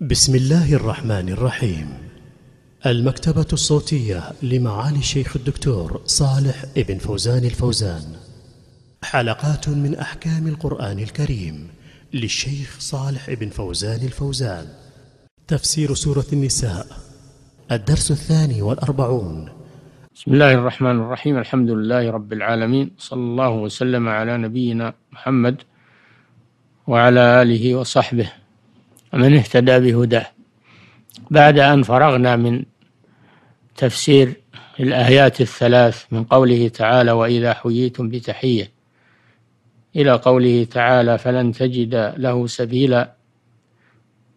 بسم الله الرحمن الرحيم المكتبة الصوتية لمعالي الشيخ الدكتور صالح ابن فوزان الفوزان حلقات من أحكام القرآن الكريم للشيخ صالح ابن فوزان الفوزان تفسير سورة النساء الدرس الثاني والأربعون بسم الله الرحمن الرحيم الحمد لله رب العالمين صلى الله وسلم على نبينا محمد وعلى آله وصحبه من اهتدى بهداه بعد أن فرغنا من تفسير الآيات الثلاث من قوله تعالى وإذا حييتم بتحية إلى قوله تعالى فلن تجد له سبيلا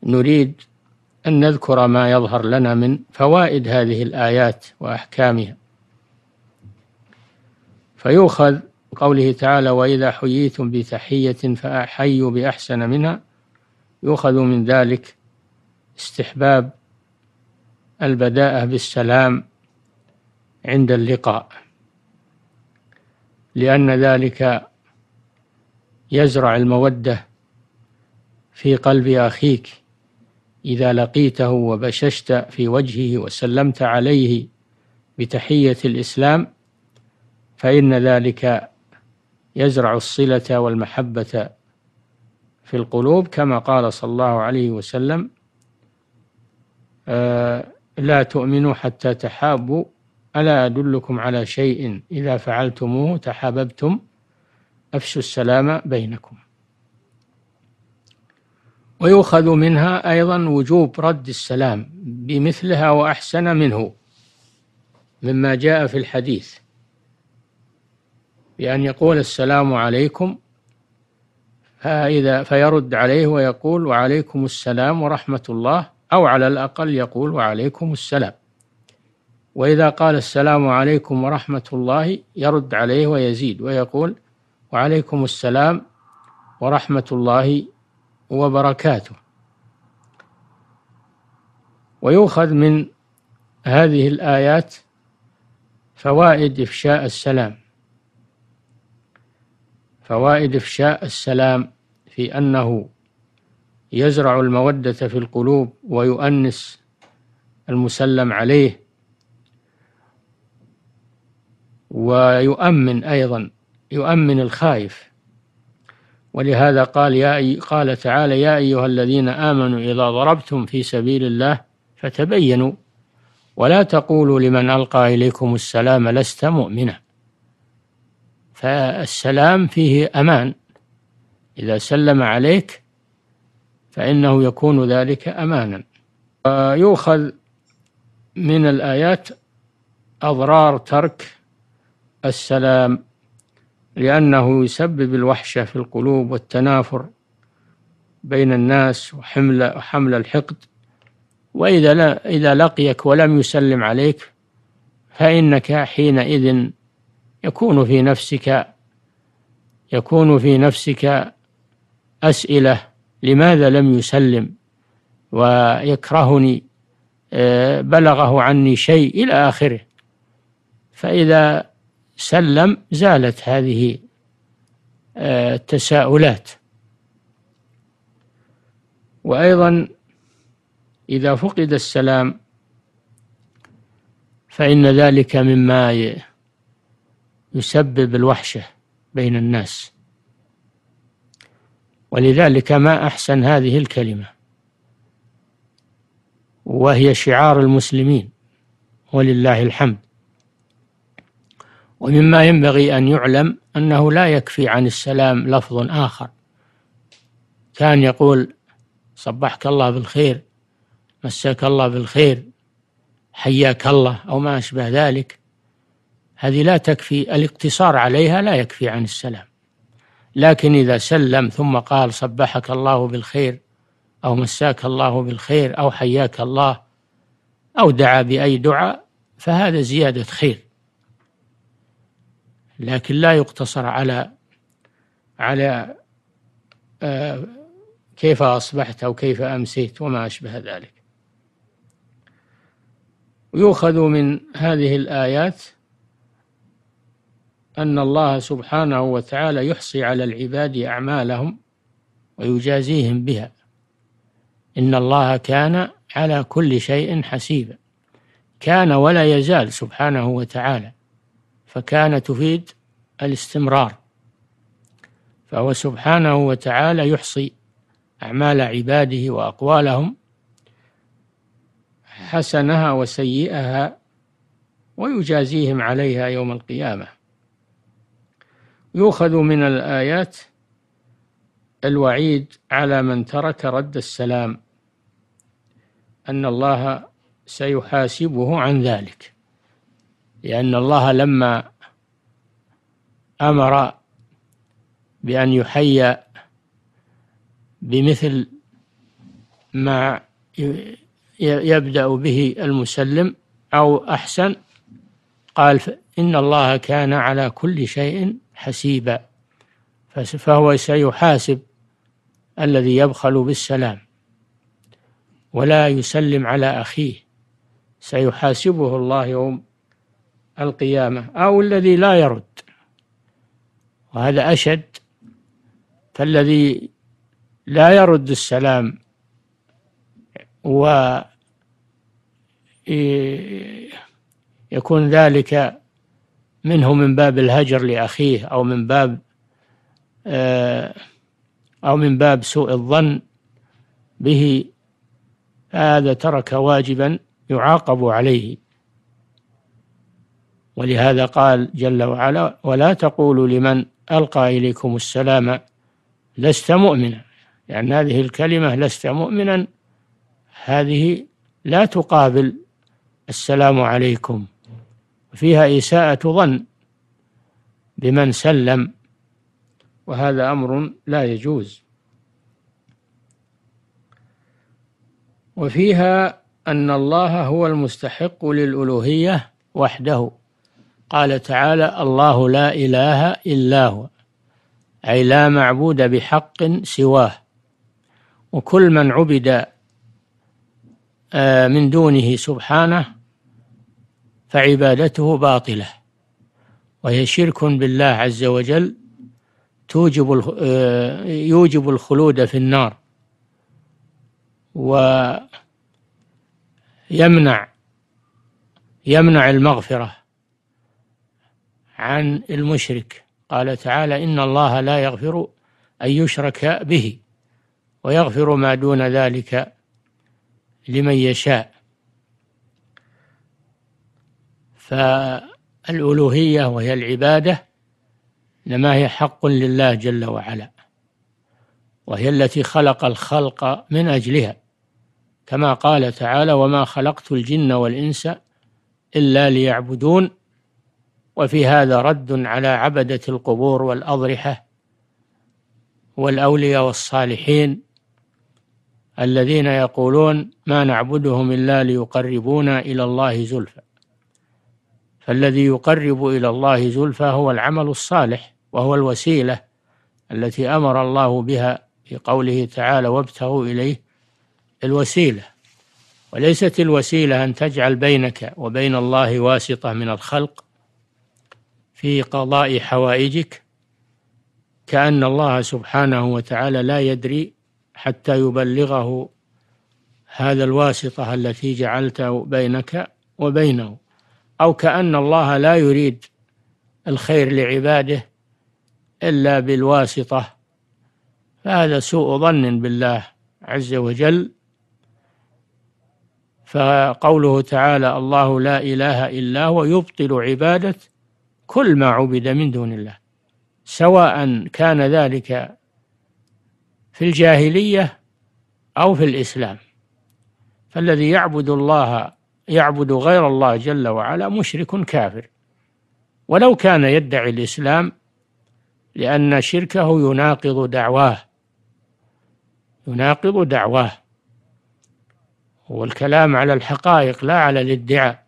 نريد أن نذكر ما يظهر لنا من فوائد هذه الآيات وأحكامها فيؤخذ قوله تعالى وإذا حييتم بتحية فأحيوا بأحسن منها يؤخذ من ذلك استحباب البداءة بالسلام عند اللقاء لأن ذلك يزرع المودة في قلب أخيك إذا لقيته وبششت في وجهه وسلمت عليه بتحية الإسلام فإن ذلك يزرع الصلة والمحبة في القلوب كما قال صلى الله عليه وسلم آه، لا تؤمنوا حتى تحابوا ألا أدلكم على شيء إذا فعلتموه تحاببتم أفشوا السلام بينكم ويؤخذ منها أيضا وجوب رد السلام بمثلها وأحسن منه مما جاء في الحديث بأن يقول السلام عليكم إذا فيرد عليه ويقول وعليكم السلام ورحمة الله أو على الأقل يقول وعليكم السلام وإذا قال السلام عليكم ورحمة الله يرد عليه ويزيد ويقول وعليكم السلام ورحمة الله وبركاته ويؤخذ من هذه الآيات فوائد إفشاء السلام فوائد إفشاء السلام في أنه يزرع المودة في القلوب ويؤنس المسلم عليه ويؤمن أيضا يؤمن الخائف ولهذا قال يا قال تعالى يا أيها الذين آمنوا إذا ضربتم في سبيل الله فتبينوا ولا تقولوا لمن ألقى إليكم السلام لست مؤمنا فالسلام فيه أمان إذا سلم عليك فإنه يكون ذلك أمانا ويؤخذ من الآيات أضرار ترك السلام لأنه يسبب الوحشة في القلوب والتنافر بين الناس وحمل وحمل الحقد وإذا لا إذا لقيك ولم يسلم عليك فإنك حينئذ يكون في نفسك يكون في نفسك أسئلة لماذا لم يسلم ويكرهني آه، بلغه عني شيء إلى آخره فإذا سلم زالت هذه آه، التساؤلات وأيضا إذا فقد السلام فإن ذلك مما يسبب الوحشة بين الناس ولذلك ما أحسن هذه الكلمة وهي شعار المسلمين ولله الحمد ومما ينبغي أن يعلم أنه لا يكفي عن السلام لفظ آخر كان يقول صبحك الله بالخير مساك الله بالخير حياك الله أو ما أشبه ذلك هذه لا تكفي الاقتصار عليها لا يكفي عن السلام لكن إذا سلم ثم قال صبحك الله بالخير أو مساك الله بالخير أو حياك الله أو دعا بأي دعاء فهذا زيادة خير لكن لا يقتصر على على آه، كيف أصبحت أو كيف أمسيت وما أشبه ذلك يؤخذ من هذه الآيات أن الله سبحانه وتعالى يحصي على العباد أعمالهم ويجازيهم بها إن الله كان على كل شيء حسيبا كان ولا يزال سبحانه وتعالى فكان تفيد الاستمرار فهو سبحانه وتعالى يحصي أعمال عباده وأقوالهم حسنها وسيئها ويجازيهم عليها يوم القيامه يؤخذ من الآيات الوعيد على من ترك رد السلام أن الله سيحاسبه عن ذلك لأن الله لما أمر بأن يحيى بمثل ما يبدأ به المسلم أو أحسن قال إن الله كان على كل شيء حسيبا فهو سيحاسب الذي يبخل بالسلام ولا يسلم على أخيه سيحاسبه الله يوم القيامة أو الذي لا يرد وهذا أشد فالذي لا يرد السلام و يكون ذلك منه من باب الهجر لأخيه أو من باب آه، أو من باب سوء الظن به هذا ترك واجبا يعاقب عليه ولهذا قال جل وعلا ولا تقولوا لمن ألقى إليكم السلام لست مؤمنا لأن يعني هذه الكلمة لست مؤمنا هذه لا تقابل السلام عليكم فيها إساءة ظن بمن سلم وهذا أمر لا يجوز وفيها أن الله هو المستحق للألوهية وحده قال تعالى الله لا إله إلا هو أي لا معبود بحق سواه وكل من عبد آه، من دونه سبحانه فعبادته باطلة وهي شرك بالله عز وجل توجب آه، يوجب الخلود في النار ويمنع يمنع المغفرة عن المشرك قال تعالى إن الله لا يغفر أن يشرك به ويغفر ما دون ذلك لمن يشاء فالألوهية وهي العبادة إنما هي حق لله جل وعلا وهي التي خلق الخلق من أجلها كما قال تعالى وما خلقت الجن والإنس إلا ليعبدون وفي هذا رد على عبدة القبور والأضرحة والأولياء والصالحين الذين يقولون ما نعبدهم إلا ليقربونا إلى الله زلفى الذي يقرب إلى الله زلفى هو العمل الصالح وهو الوسيلة التي أمر الله بها في قوله تعالى وابتغوا إليه الوسيلة وليست الوسيلة أن تجعل بينك وبين الله واسطة من الخلق في قضاء حوائجك كأن الله سبحانه وتعالى لا يدري حتى يبلغه هذا الواسطة التي جعلته بينك وبينه أو كأن الله لا يريد الخير لعباده إلا بالواسطة فهذا سوء ظن بالله عز وجل فقوله تعالى الله لا إله إلا هو يبطل عبادة كل ما عبد من دون الله سواء كان ذلك في الجاهلية أو في الإسلام فالذي يعبد الله يعبد غير الله جل وعلا مشرك كافر ولو كان يدعي الإسلام لأن شركه يناقض دعواه يناقض دعواه والكلام على الحقائق لا على الادعاء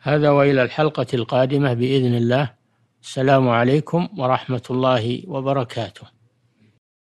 هذا وإلى الحلقة القادمة بإذن الله السلام عليكم ورحمة الله وبركاته